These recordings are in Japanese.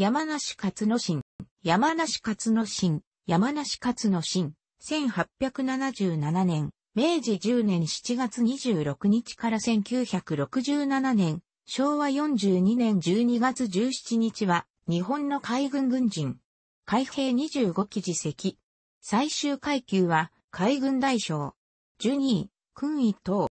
山梨勝野心、山梨勝野心、山梨勝野心、1877年、明治10年7月26日から1967年、昭和42年12月17日は、日本の海軍軍人、海兵25機自席。最終階級は、海軍大将、ジュニー、君位等。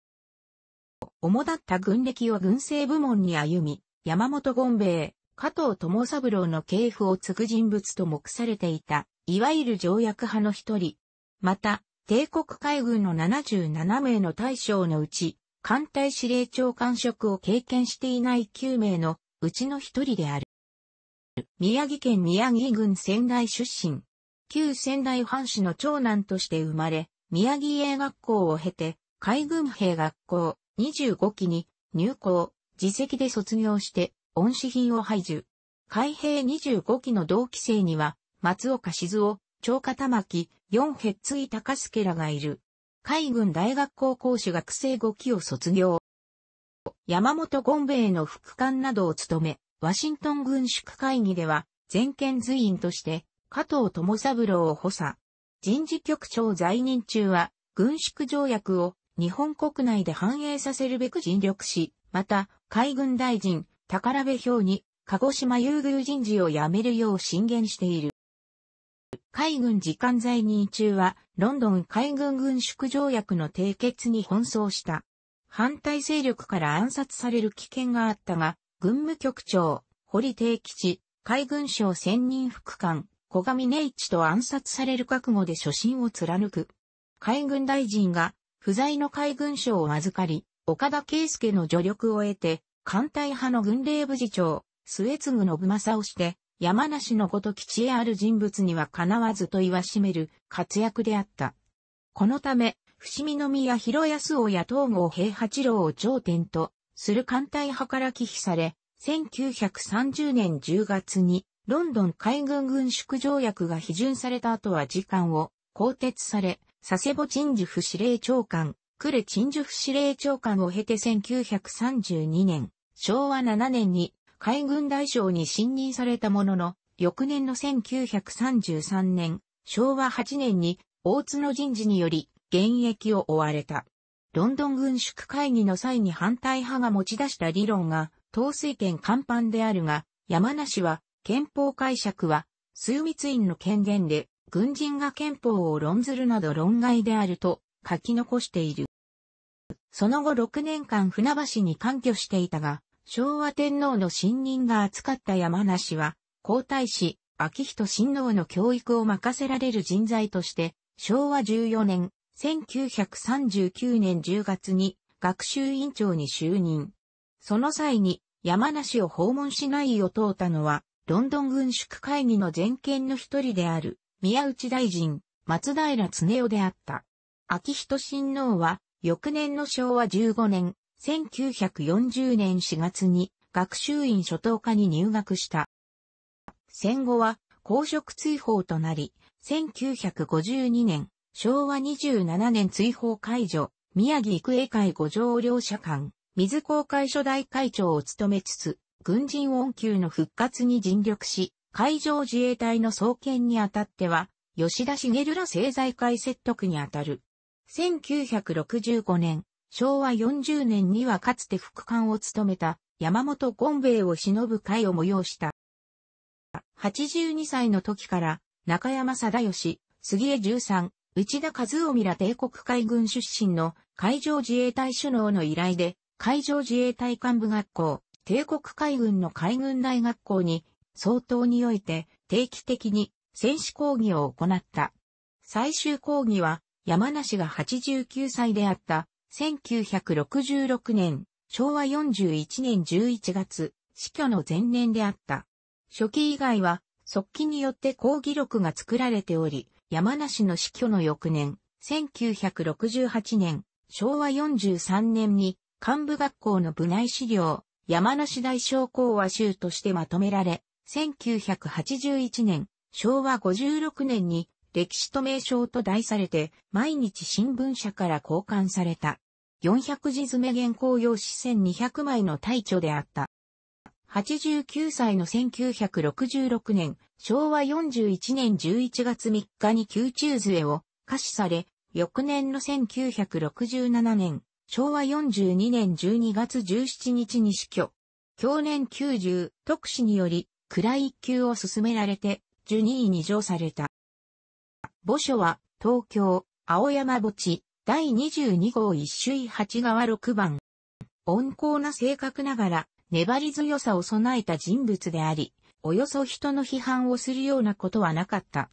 主だった軍歴を軍政部門に歩み、山本権兵衛、加藤智三郎の系譜を継ぐ人物と目されていた、いわゆる条約派の一人。また、帝国海軍の77名の大将のうち、艦隊司令長官職を経験していない9名のうちの一人である。宮城県宮城郡仙台出身。旧仙台藩士の長男として生まれ、宮城英学校を経て、海軍兵学校25期に入校、自席で卒業して、恩賜品を排除。海兵25期の同期生には、松岡静夫、長岡玉木、四ヘッツイ高助らがいる。海軍大学校講師学生5期を卒業。山本権兵衛の副官などを務め、ワシントン軍縮会議では、全権随員として、加藤友三郎を補佐。人事局長在任中は、軍縮条約を日本国内で反映させるべく尽力し、また、海軍大臣、宝部表に、鹿児島優遇人事をやめるよう進言している。海軍時間在任中は、ロンドン海軍軍縮条約の締結に奔走した。反対勢力から暗殺される危険があったが、軍務局長、堀定吉、海軍省専任副官、小上根一と暗殺される覚悟で初心を貫く。海軍大臣が、不在の海軍省を預かり、岡田圭介の助力を得て、艦隊派の軍令部次長、末継信正をして、山梨のごとき知恵ある人物にはかなわずと言わしめる活躍であった。このため、伏見宮広安王や東郷平八郎を頂点とする艦隊派から寄避され、1930年10月にロンドン海軍軍縮条約が批准された後は時間を更迭され、佐世保陳樹府司令長官、呉陳樹府司令長官を経て1932年、昭和7年に海軍大将に信任されたものの、翌年の1933年、昭和8年に大津の人事により現役を追われた。ロンドン軍縮会議の際に反対派が持ち出した理論が、統帥権乾板であるが、山梨は、憲法解釈は、枢密院の権限で、軍人が憲法を論ずるなど論外であると書き残している。その後6年間船橋に関拠していたが、昭和天皇の信任が扱った山梨は、皇太子、秋人親王の教育を任せられる人材として、昭和14年、1939年10月に学習院長に就任。その際に山梨を訪問しないを問うたのは、ロンドン軍縮会議の全権の一人である、宮内大臣、松平常夫であった。秋人親王は、翌年の昭和15年、1940年4月に学習院初等科に入学した。戦後は公職追放となり、1952年、昭和27年追放解除、宮城育英会五条両社間、水公会初代会長を務めつつ、軍人恩給の復活に尽力し、海上自衛隊の創建にあたっては、吉田茂ら政財界説得にあたる。1965年、昭和40年にはかつて副官を務めた山本権兵衛を忍ぶ会を催した。82歳の時から中山貞義、杉江十三、内田和臣ら帝国海軍出身の海上自衛隊首脳の依頼で海上自衛隊幹部学校、帝国海軍の海軍大学校に相当において定期的に戦士講義を行った。最終講義は山梨が89歳であった1966年、昭和41年11月、死去の前年であった。初期以外は、側記によって抗議録が作られており、山梨の死去の翌年、1968年、昭和43年に、幹部学校の部内資料、山梨大商工和集としてまとめられ、1981年、昭和56年に歴史と名称と題されて、毎日新聞社から交換された。400字詰め原稿用紙1200枚の大著であった。89歳の1966年、昭和41年11月3日に宮中杖を可視され、翌年の1967年、昭和42年12月17日に死去。去年90、特使により、暗い一級を進められて、ジュ位に上された。墓所は、東京、青山墓地、第22号一周8側6番。温厚な性格ながら、粘り強さを備えた人物であり、およそ人の批判をするようなことはなかった。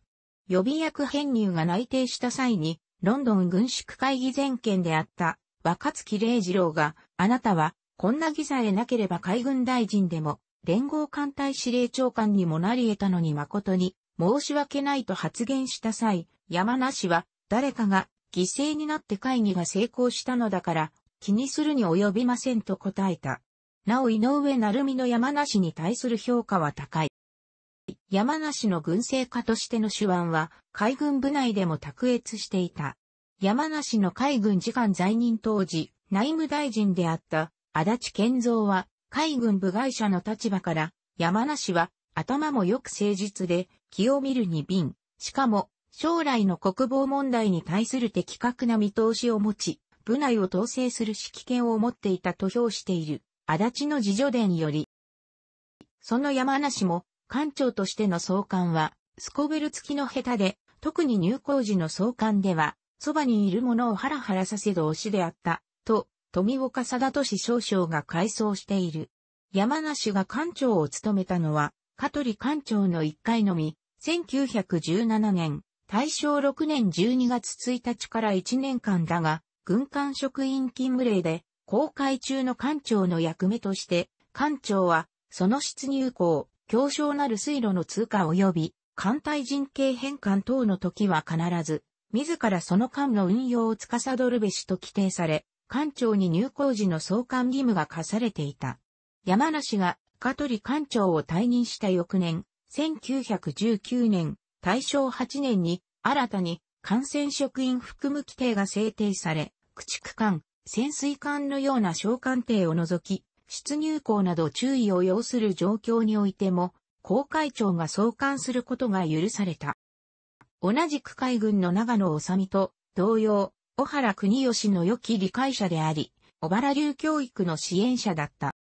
予備役編入が内定した際に、ロンドン軍縮会議全権であった若月礼二郎が、あなたは、こんなギザでなければ海軍大臣でも、連合艦隊司令長官にもなり得たのに誠に、申し訳ないと発言した際、山梨は、誰かが犠牲になって会議が成功したのだから、気にするに及びませんと答えた。なお井上成美の山梨に対する評価は高い。山梨の軍政家としての手腕は海軍部内でも卓越していた。山梨の海軍次官在任当時、内務大臣であった足立健三は海軍部外者の立場から山梨は頭もよく誠実で、気を見るに敏。しかも、将来の国防問題に対する的確な見通しを持ち、部内を統制する指揮権を持っていたと評している、足立の自助伝より。その山梨も、官庁としての総監は、スコベル付きの下手で、特に入校時の総監では、そばにいる者をハラハラさせる推しであった、と、富岡貞俊少将が回想している。山梨が艦長を務めたのは、香取館長の1回のみ、1917年、大正6年12月1日から1年間だが、軍艦職員勤務令で、公開中の館長の役目として、館長は、その出入港、強小なる水路の通過及び、艦隊人形変換等の時は必ず、自らその艦の運用を司るべしと規定され、艦長に入港時の送還義務が課されていた。山梨が香取艦長を退任した翌年、1919年、大正8年に、新たに感染職員服務規定が制定され、駆逐艦、潜水艦のような小艦艇を除き、出入港など注意を要する状況においても、公会長が送還することが許された。同じく海軍の長野治と同様、小原国吉の良き理解者であり、小原流教育の支援者だった。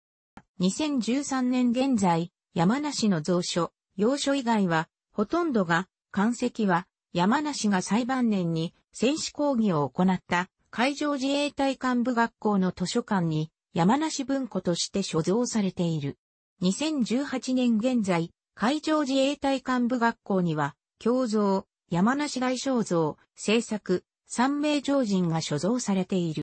2013年現在、山梨の蔵書、洋書以外は、ほとんどが、関石は、山梨が最晩年に戦士講義を行った海上自衛隊幹部学校の図書館に山梨文庫として所蔵されている。2018年現在、海上自衛隊幹部学校には、共蔵、山梨外省蔵、制作、三名常人が所蔵されている。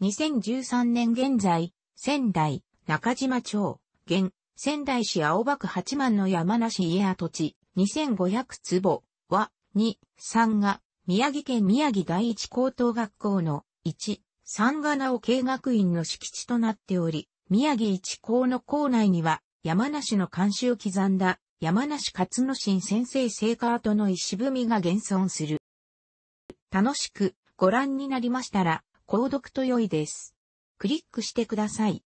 2013年現在、仙台、中島町、現、仙台市青葉区八幡の山梨家跡地、2500坪、和、2、3が、宮城県宮城第一高等学校の、1、3がなお経学院の敷地となっており、宮城一高の校内には、山梨の監修を刻んだ、山梨勝野新先生聖火跡の石踏みが現存する。楽しくご覧になりましたら、購読と良いです。クリックしてください。